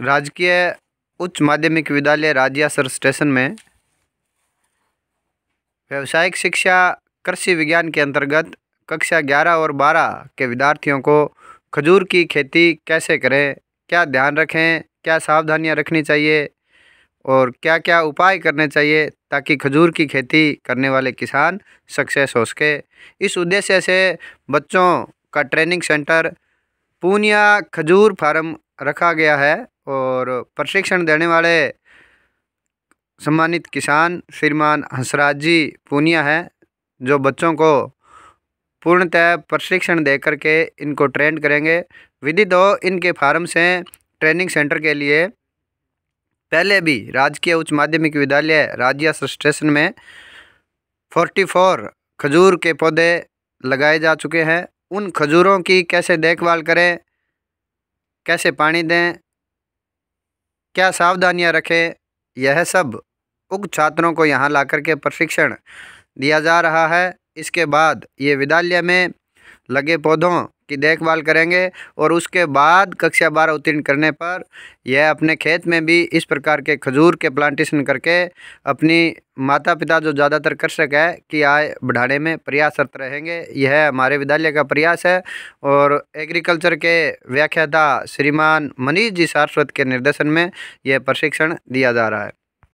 राजकीय उच्च माध्यमिक विद्यालय राजियासर स्टेशन में व्यावसायिक शिक्षा कृषि विज्ञान के अंतर्गत कक्षा 11 और 12 के विद्यार्थियों को खजूर की खेती कैसे करें क्या ध्यान रखें क्या सावधानियां रखनी चाहिए और क्या क्या उपाय करने चाहिए ताकि खजूर की खेती करने वाले किसान सक्सेस हो सके इस उद्देश्य से बच्चों का ट्रेनिंग सेंटर पूनिया खजूर फार्म रखा गया है और प्रशिक्षण देने वाले सम्मानित किसान श्रीमान हंसराज जी पूनिया हैं जो बच्चों को पूर्णतः प्रशिक्षण दे करके इनको ट्रेंड करेंगे विधि दो इनके फार्म से ट्रेनिंग सेंटर के लिए पहले भी राजकीय उच्च माध्यमिक विद्यालय राज्य स्टेशन में फोर्टी फोर खजूर के पौधे लगाए जा चुके हैं उन खजूरों की कैसे देखभाल करें कैसे पानी दें क्या सावधानियां रखें यह सब उग छात्रों को यहाँ ला के प्रशिक्षण दिया जा रहा है इसके बाद ये विद्यालय में लगे पौधों की देखभाल करेंगे और उसके बाद कक्षा बारह उत्तीर्ण करने पर यह अपने खेत में भी इस प्रकार के खजूर के प्लांटेशन करके अपनी माता पिता जो ज़्यादातर कृषक है कि आय बढ़ाने में प्रयासरत रहेंगे यह हमारे विद्यालय का प्रयास है और एग्रीकल्चर के व्याख्याता श्रीमान मनीष जी सारस्वत के निर्देशन में यह प्रशिक्षण दिया जा रहा है